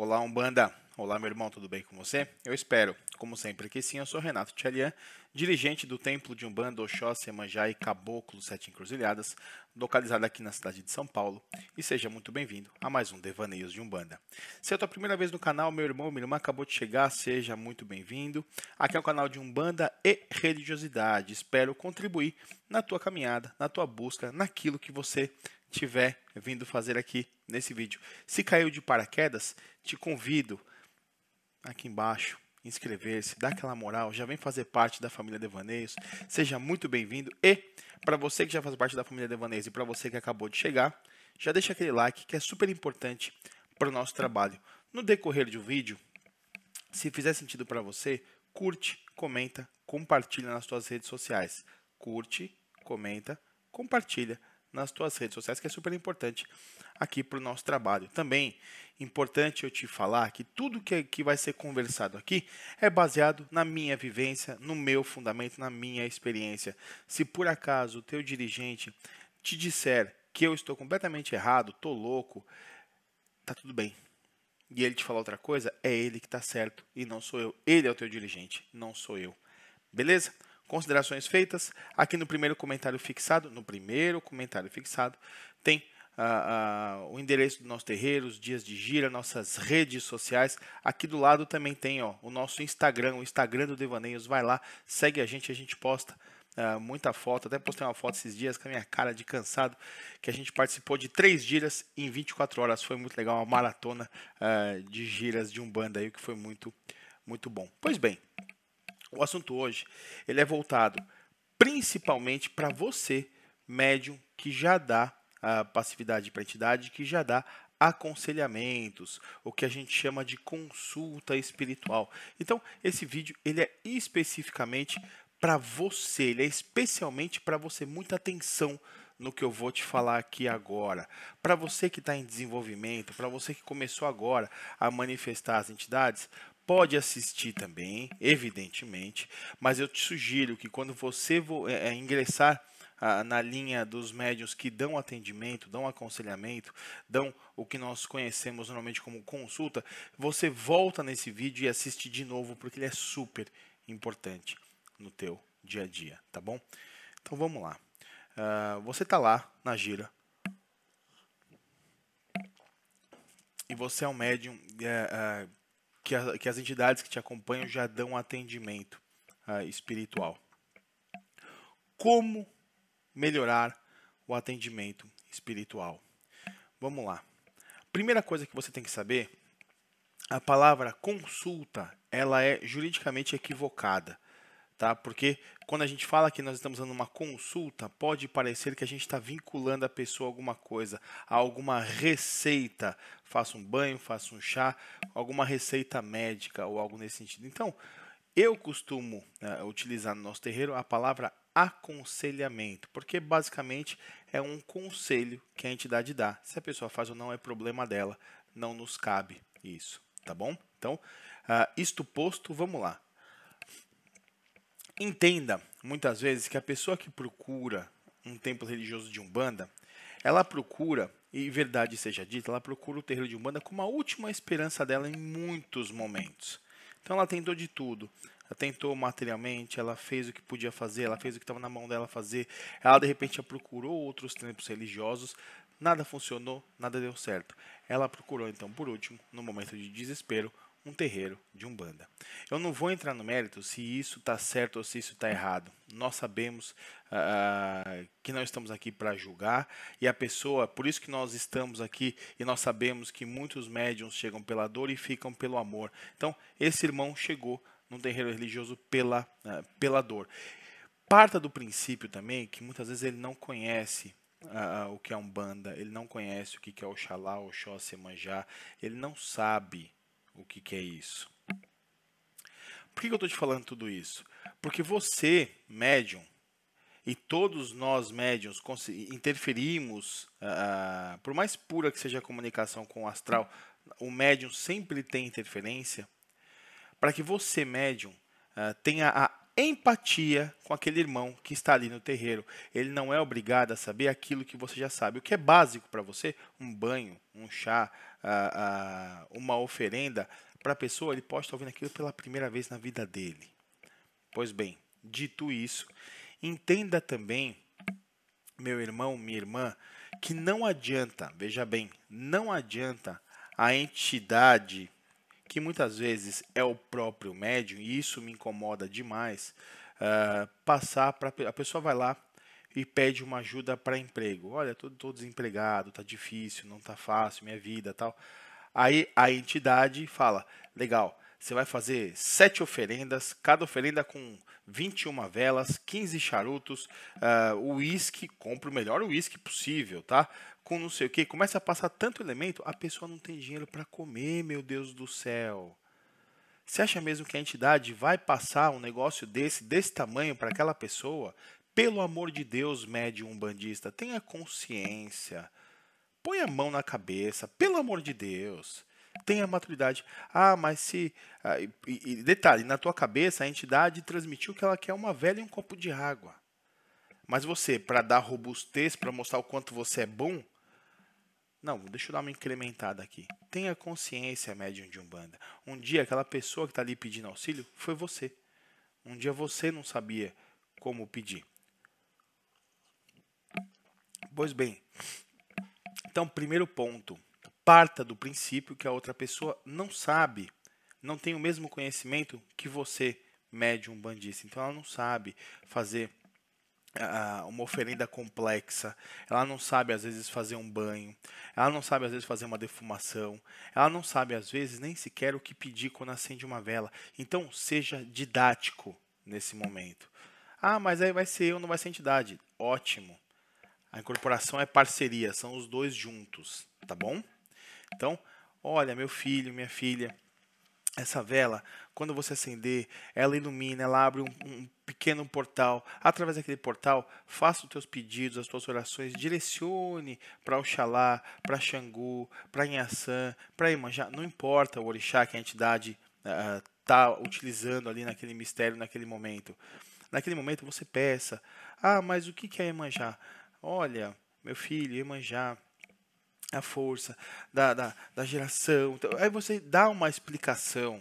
Olá, Umbanda! Olá, meu irmão, tudo bem com você? Eu espero, como sempre, que sim. Eu sou Renato Tchalian, dirigente do Templo de Umbanda, Oxóssi, Emanjá e Caboclo Sete Encruzilhadas, localizado aqui na cidade de São Paulo. E seja muito bem-vindo a mais um Devaneios de Umbanda. Se é a tua primeira vez no canal, meu irmão, minha irmã acabou de chegar, seja muito bem-vindo. Aqui é o canal de Umbanda e Religiosidade. Espero contribuir na tua caminhada, na tua busca, naquilo que você tiver vindo fazer aqui nesse vídeo. Se caiu de paraquedas, te convido aqui embaixo inscrever-se, dar aquela moral, já vem fazer parte da família Devaneios. Seja muito bem-vindo e para você que já faz parte da família Devaneios e para você que acabou de chegar, já deixa aquele like que é super importante para o nosso trabalho. No decorrer do vídeo, se fizer sentido para você, curte, comenta, compartilha nas suas redes sociais. Curte, comenta, compartilha nas tuas redes sociais, que é super importante aqui para o nosso trabalho. Também importante eu te falar que tudo que, que vai ser conversado aqui é baseado na minha vivência, no meu fundamento, na minha experiência. Se por acaso o teu dirigente te disser que eu estou completamente errado, estou louco, tá tudo bem. E ele te falar outra coisa, é ele que está certo e não sou eu. Ele é o teu dirigente, não sou eu. Beleza? Considerações feitas. Aqui no primeiro comentário fixado, no primeiro comentário fixado, tem Uh, uh, o endereço do nosso terreiro, os dias de gira, nossas redes sociais. Aqui do lado também tem ó, o nosso Instagram, o Instagram do Devaneios. Vai lá, segue a gente, a gente posta uh, muita foto. Até postei uma foto esses dias com a minha cara de cansado, que a gente participou de três giras em 24 horas. Foi muito legal, uma maratona de giras de Umbanda aí, que foi muito, muito bom. Pois bem, o assunto hoje ele é voltado principalmente para você, médium, que já dá a passividade para entidade, que já dá aconselhamentos, o que a gente chama de consulta espiritual. Então, esse vídeo ele é especificamente para você, ele é especialmente para você. Muita atenção no que eu vou te falar aqui agora. Para você que está em desenvolvimento, para você que começou agora a manifestar as entidades, pode assistir também, evidentemente, mas eu te sugiro que quando você é, é, ingressar na linha dos médios que dão atendimento, dão aconselhamento, dão o que nós conhecemos normalmente como consulta, você volta nesse vídeo e assiste de novo, porque ele é super importante no teu dia a dia, tá bom? Então vamos lá. Ah, você está lá na gira, e você é um médium é, é, que, a, que as entidades que te acompanham já dão atendimento uh, espiritual. Como melhorar o atendimento espiritual? Vamos lá. Primeira coisa que você tem que saber, a palavra consulta, ela é juridicamente equivocada tá? Porque quando a gente fala que nós estamos dando uma consulta, pode parecer que a gente está vinculando a pessoa a alguma coisa, a alguma receita. Faça um banho, faça um chá, alguma receita médica ou algo nesse sentido. Então, eu costumo né, utilizar no nosso terreiro a palavra aconselhamento, porque basicamente é um conselho que a entidade dá. Se a pessoa faz ou não é problema dela, não nos cabe isso, tá bom? Então, uh, isto posto, vamos lá. Entenda, muitas vezes, que a pessoa que procura um templo religioso de Umbanda, ela procura, e verdade seja dita, ela procura o terreiro de Umbanda como a última esperança dela em muitos momentos. Então ela tentou de tudo. Ela tentou materialmente, ela fez o que podia fazer, ela fez o que estava na mão dela fazer. Ela de repente procurou outros templos religiosos, nada funcionou, nada deu certo. Ela procurou então, por último, no momento de desespero, um terreiro de umbanda. Eu não vou entrar no mérito se isso está certo ou se isso está errado. Nós sabemos uh, que não estamos aqui para julgar e a pessoa, por isso que nós estamos aqui e nós sabemos que muitos médiums chegam pela dor e ficam pelo amor. Então, esse irmão chegou num terreiro religioso pela, uh, pela dor. Parta do princípio também que muitas vezes ele não conhece uh, o que é umbanda, ele não conhece o que é Oxalá, Oxó, Semanjá, ele não sabe o que, que é isso. Por que, que eu estou te falando tudo isso? Porque você, médium, e todos nós médiums interferimos, uh, por mais pura que seja a comunicação com o astral, o médium sempre tem interferência. Para que você, médium, uh, tenha a empatia com aquele irmão que está ali no terreiro. Ele não é obrigado a saber aquilo que você já sabe. O que é básico para você, um banho, um chá, uma oferenda, para a pessoa, ele pode estar ouvindo aquilo pela primeira vez na vida dele. Pois bem, dito isso, entenda também, meu irmão, minha irmã, que não adianta, veja bem, não adianta a entidade que muitas vezes é o próprio médium, e isso me incomoda demais, uh, passar para a pessoa vai lá e pede uma ajuda para emprego. Olha, tô, tô desempregado, tá difícil, não tá fácil, minha vida, tal. Aí a entidade fala: "Legal, você vai fazer sete oferendas, cada oferenda com 21 velas, 15 charutos, uh, uísque, compre o melhor uísque possível, tá? com não sei o que, começa a passar tanto elemento, a pessoa não tem dinheiro para comer, meu Deus do céu. Você acha mesmo que a entidade vai passar um negócio desse, desse tamanho para aquela pessoa? Pelo amor de Deus, médium bandista, tenha consciência. Põe a mão na cabeça, pelo amor de Deus. Tenha maturidade. Ah, mas se. Ah, e, e, detalhe, na tua cabeça a entidade transmitiu que ela quer uma velha e um copo de água. Mas você, para dar robustez, para mostrar o quanto você é bom, não, deixa eu dar uma incrementada aqui. Tenha consciência, médium de Umbanda. Um dia aquela pessoa que está ali pedindo auxílio foi você. Um dia você não sabia como pedir. Pois bem, então, primeiro ponto, parta do princípio que a outra pessoa não sabe, não tem o mesmo conhecimento que você, médium bandista. Então, ela não sabe fazer ah, uma oferenda complexa, ela não sabe às vezes fazer um banho, ela não sabe às vezes fazer uma defumação, ela não sabe às vezes nem sequer o que pedir quando acende uma vela. Então, seja didático nesse momento. Ah, mas aí vai ser eu, não vai ser entidade. Ótimo. A incorporação é parceria, são os dois juntos, tá bom? Então, olha, meu filho, minha filha, essa vela, quando você acender, ela ilumina, ela abre um, um, pequeno portal. Através daquele portal, faça os teus pedidos, as tuas orações, direcione para Oxalá, para Xangu, para Inhaçã, para Imanjá, não importa o orixá que a entidade está eh, uh, utilizando ali naquele mistério, naquele momento. Naquele momento você peça, ah, mas o que, é Imanjá? Olha, meu filho, Imanjá, a força da, da, da geração. Então, aí você dá uma explicação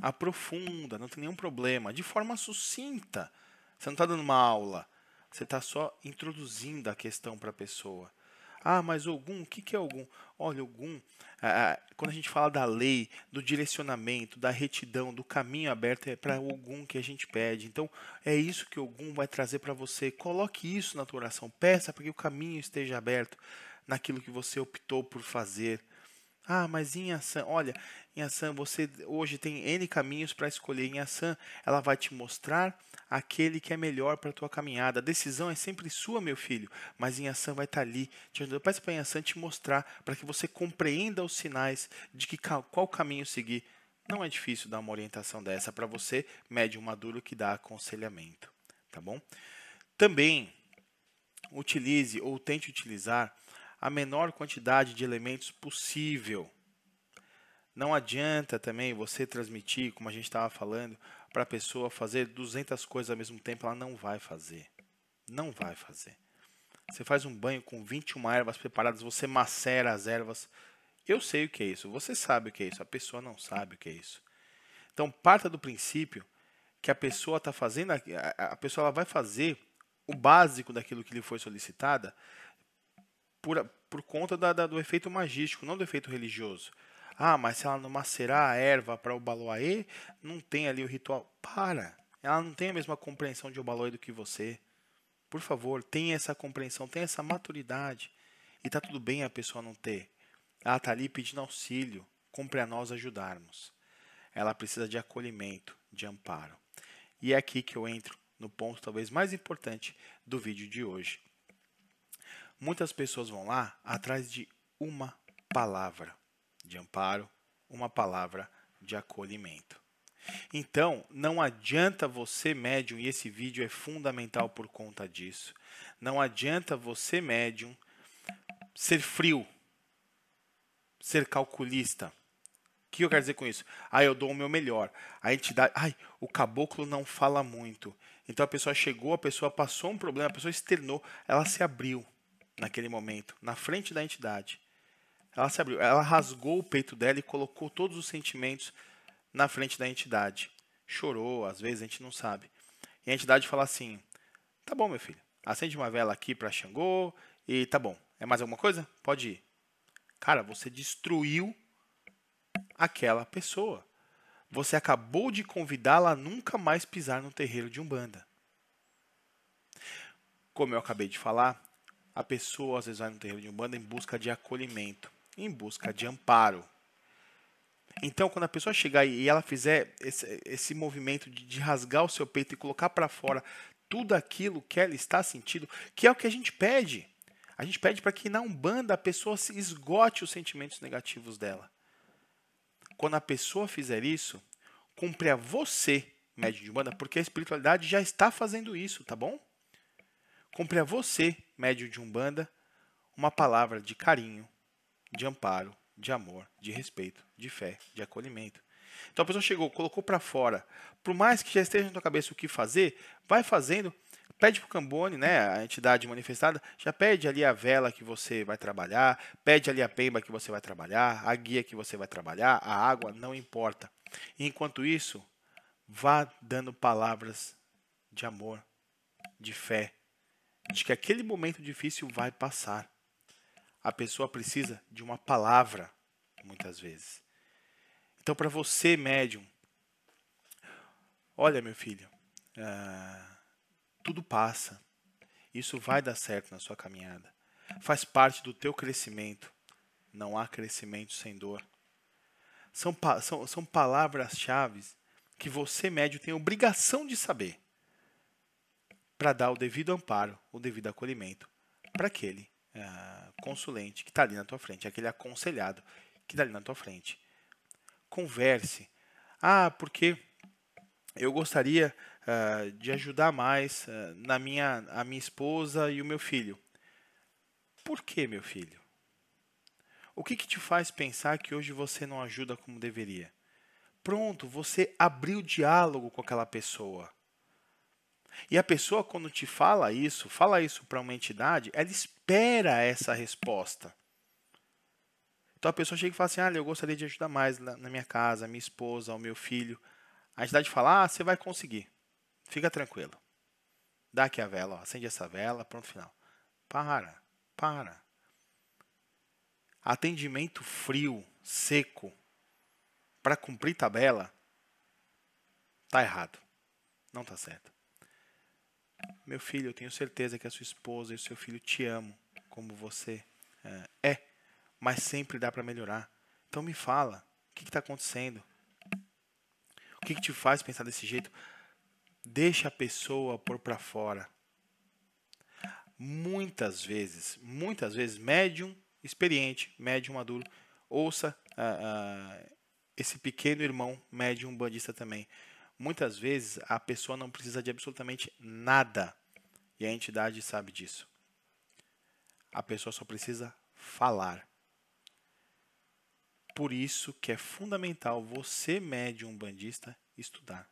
aprofunda, não tem nenhum problema, de forma sucinta. Você não está dando uma aula, você está só introduzindo a questão para a pessoa. Ah, mas algum, o que, que é algum? Olha, algum, ah, quando a gente fala da lei, do direcionamento, da retidão, do caminho aberto, é para algum que a gente pede. Então, é isso que algum vai trazer para você. Coloque isso na tua oração, peça para que o caminho esteja aberto naquilo que você optou por fazer. Ah, mas em ação, olha, em ação você hoje tem N caminhos para escolher. Em ação, ela vai te mostrar aquele que é melhor para a tua caminhada. A decisão é sempre sua, meu filho, mas em ação vai estar tá ali te ajudando. Peça para ação te mostrar para que você compreenda os sinais de que qual caminho seguir. Não é difícil dar uma orientação dessa para você, médium maduro que dá aconselhamento, tá bom? Também utilize ou tente utilizar a menor quantidade de elementos possível. Não adianta também você transmitir, como a gente estava falando, para a pessoa fazer 200 coisas ao mesmo tempo, ela não vai fazer. Não vai fazer. Você faz um banho com 21 ervas preparadas, você macera as ervas. Eu sei o que é isso, você sabe o que é isso, a pessoa não sabe o que é isso. Então, parta do princípio que a pessoa está fazendo, a pessoa ela vai fazer o básico daquilo que lhe foi solicitada por, por conta da, da, do efeito magístico, não do efeito religioso. Ah, mas se ela não macerar a erva para o baloaê, não tem ali o ritual. Para! Ela não tem a mesma compreensão de obaloê do que você. Por favor, tenha essa compreensão, tenha essa maturidade. E tá tudo bem a pessoa não ter. Ela tá ali pedindo auxílio, compre a nós ajudarmos. Ela precisa de acolhimento, de amparo. E é aqui que eu entro no ponto talvez mais importante do vídeo de hoje, Muitas pessoas vão lá atrás de uma palavra de amparo, uma palavra de acolhimento. Então, não adianta você, médium, e esse vídeo é fundamental por conta disso. Não adianta você, médium, ser frio, ser calculista. O que eu quero dizer com isso? Ah, eu dou o meu melhor. A entidade. Ai, o caboclo não fala muito. Então a pessoa chegou, a pessoa passou um problema, a pessoa externou, ela se abriu naquele momento, na frente da entidade. Ela se abriu, ela rasgou o peito dela e colocou todos os sentimentos na frente da entidade. Chorou, às vezes a gente não sabe. E a entidade fala assim: "Tá bom, meu filho. Acende uma vela aqui para Xangô e tá bom. É mais alguma coisa? Pode ir." Cara, você destruiu aquela pessoa. Você acabou de convidá-la a nunca mais pisar no terreiro de Umbanda. Como eu acabei de falar, a pessoa às vezes vai no terreiro de Umbanda em busca de acolhimento, em busca de amparo. Então, quando a pessoa chegar e ela fizer esse, esse movimento de, de rasgar o seu peito e colocar para fora tudo aquilo que ela está sentindo, que é o que a gente pede. A gente pede para que na Umbanda a pessoa se esgote os sentimentos negativos dela. Quando a pessoa fizer isso, cumpre a você, médium de Umbanda, porque a espiritualidade já está fazendo isso, tá bom? Cumpre a você médio de Umbanda, uma palavra de carinho, de amparo, de amor, de respeito, de fé, de acolhimento. Então a pessoa chegou, colocou para fora. Por mais que já esteja na tua cabeça o que fazer, vai fazendo, pede pro Cambone, né, a entidade manifestada, já pede ali a vela que você vai trabalhar, pede ali a pemba que você vai trabalhar, a guia que você vai trabalhar, a água, não importa. E enquanto isso, vá dando palavras de amor, de fé, de que aquele momento difícil vai passar. A pessoa precisa de uma palavra, muitas vezes. Então, para você, médium, olha, meu filho, ah, tudo passa. Isso vai dar certo na sua caminhada. Faz parte do teu crescimento. Não há crescimento sem dor. São, são, são palavras-chave que você, médio, tem obrigação de saber para dar o devido amparo, o devido acolhimento para aquele uh, consulente que está ali na tua frente, aquele aconselhado que está ali na tua frente. Converse. Ah, porque eu gostaria uh, de ajudar mais uh, na minha, a minha esposa e o meu filho. Por que, meu filho? O que, que te faz pensar que hoje você não ajuda como deveria? Pronto, você abriu diálogo com aquela pessoa e a pessoa, quando te fala isso, fala isso para uma entidade, ela espera essa resposta. Então a pessoa chega e fala assim: Ah, eu gostaria de ajudar mais na minha casa, minha esposa, o meu filho. A entidade fala: Ah, você vai conseguir. Fica tranquilo. Dá aqui a vela, ó, acende essa vela, pronto, final. Para, para. Atendimento frio, seco, para cumprir tabela, tá errado. Não tá certo. Meu filho, eu tenho certeza que a sua esposa e o seu filho te amam como você é, é mas sempre dá para melhorar. Então me fala, o que está acontecendo? O que, que te faz pensar desse jeito? Deixa a pessoa pôr para fora. Muitas vezes, muitas vezes, médium experiente, médium maduro, ouça ah, ah, esse pequeno irmão médium bandista também. Muitas vezes a pessoa não precisa de absolutamente nada e a entidade sabe disso. A pessoa só precisa falar. Por isso que é fundamental você, médium bandista, estudar,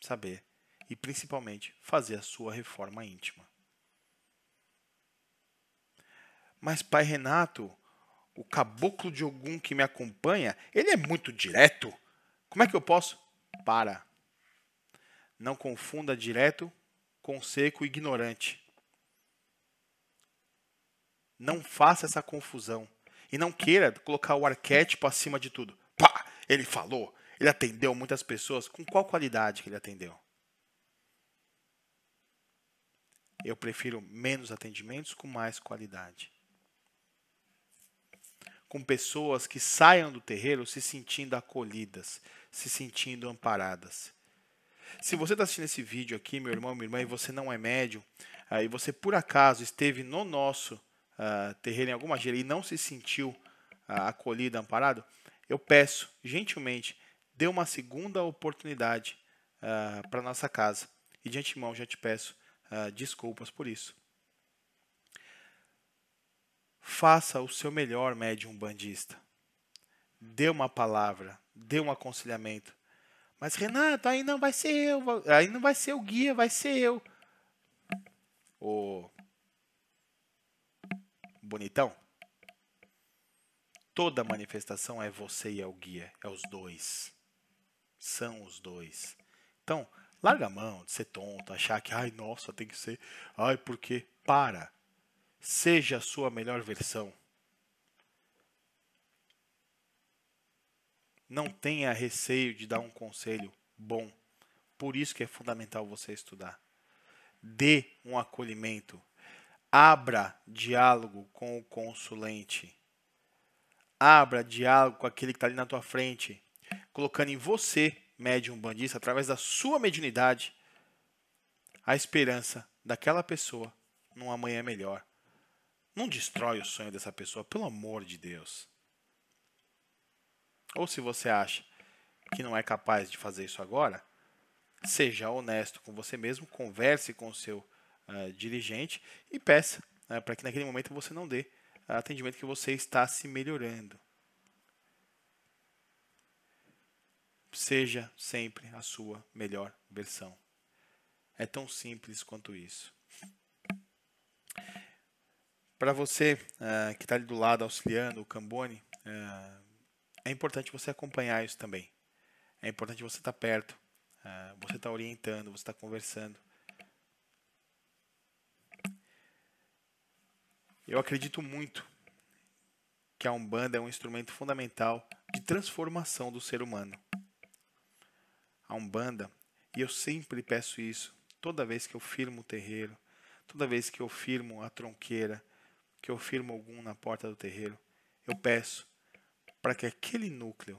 saber e principalmente fazer a sua reforma íntima. Mas pai Renato, o caboclo de Ogum que me acompanha, ele é muito direto. Como é que eu posso? Para. Não confunda direto com seco ignorante. Não faça essa confusão. E não queira colocar o arquétipo acima de tudo. Pá, ele falou, ele atendeu muitas pessoas. Com qual qualidade que ele atendeu? Eu prefiro menos atendimentos com mais qualidade. Com pessoas que saiam do terreiro se sentindo acolhidas, se sentindo amparadas. Se você está assistindo esse vídeo aqui, meu irmão, minha irmã, e você não é médium, aí você por acaso esteve no nosso uh, em alguma gira e não se sentiu uh, acolhido, amparado, eu peço gentilmente, dê uma segunda oportunidade uh, ah, para nossa casa. E de antemão já te peço uh, desculpas por isso. Faça o seu melhor médium bandista. Dê uma palavra, dê um aconselhamento mas Renato, aí não vai ser eu, aí não vai ser o guia, vai ser eu. O bonitão. Toda manifestação é você e é o guia, é os dois. São os dois. Então, larga a mão de ser tonto, achar que, ai, nossa, tem que ser, ai, porque para. Seja a sua melhor versão. Não tenha receio de dar um conselho bom. Por isso que é fundamental você estudar. Dê um acolhimento. Abra diálogo com o consulente. Abra diálogo com aquele que está ali na tua frente, colocando em você, médium bandista, através da sua mediunidade, a esperança daquela pessoa num amanhã melhor. Não destrói o sonho dessa pessoa, pelo amor de Deus ou se você acha que não é capaz de fazer isso agora, seja honesto com você mesmo, converse com o seu uh, dirigente e peça uh, né, para que naquele momento você não dê atendimento que você está se melhorando. Seja sempre a sua melhor versão. É tão simples quanto isso. Para você uh, que está ali do lado auxiliando o Cambone, uh, é importante você acompanhar isso também. É importante você estar tá perto, uh, você estar tá orientando, você estar tá conversando. Eu acredito muito que a Umbanda é um instrumento fundamental de transformação do ser humano. A Umbanda, e eu sempre peço isso, toda vez que eu firmo o terreiro, toda vez que eu firmo a tronqueira, que eu firmo algum na porta do terreiro, eu peço para que aquele núcleo,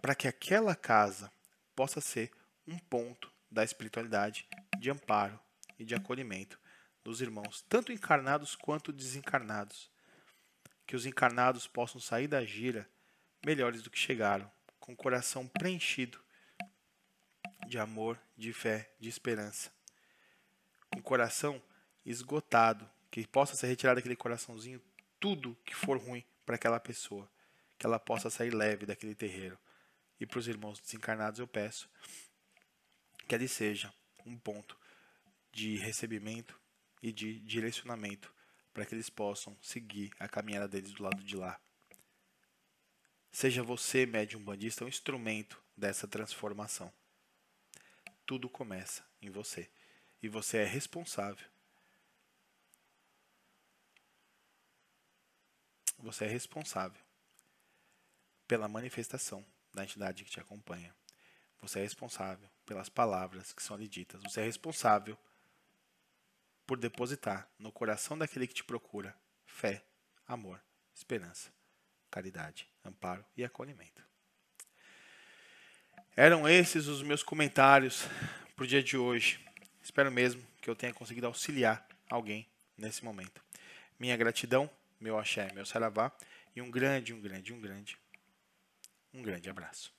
para que aquela casa possa ser um ponto da espiritualidade de amparo e de acolhimento dos irmãos, tanto encarnados quanto desencarnados. Que os encarnados possam sair da gira melhores do que chegaram, com o coração preenchido de amor, de fé, de esperança. Com o coração esgotado, que possa ser retirado daquele coraçãozinho tudo que for ruim para aquela pessoa que ela possa sair leve daquele terreiro. E para os irmãos desencarnados eu peço que ali seja um ponto de recebimento e de direcionamento para que eles possam seguir a caminhada deles do lado de lá. Seja você, médium bandista, um instrumento dessa transformação. Tudo começa em você e você é responsável. Você é responsável pela manifestação da entidade que te acompanha. Você é responsável pelas palavras que são lhe ditas. Você é responsável por depositar no coração daquele que te procura fé, amor, esperança, caridade, amparo e acolhimento. Eram esses os meus comentários para o dia de hoje. Espero mesmo que eu tenha conseguido auxiliar alguém nesse momento. Minha gratidão, meu axé, meu saravá e um grande, um grande, um grande um grande abraço.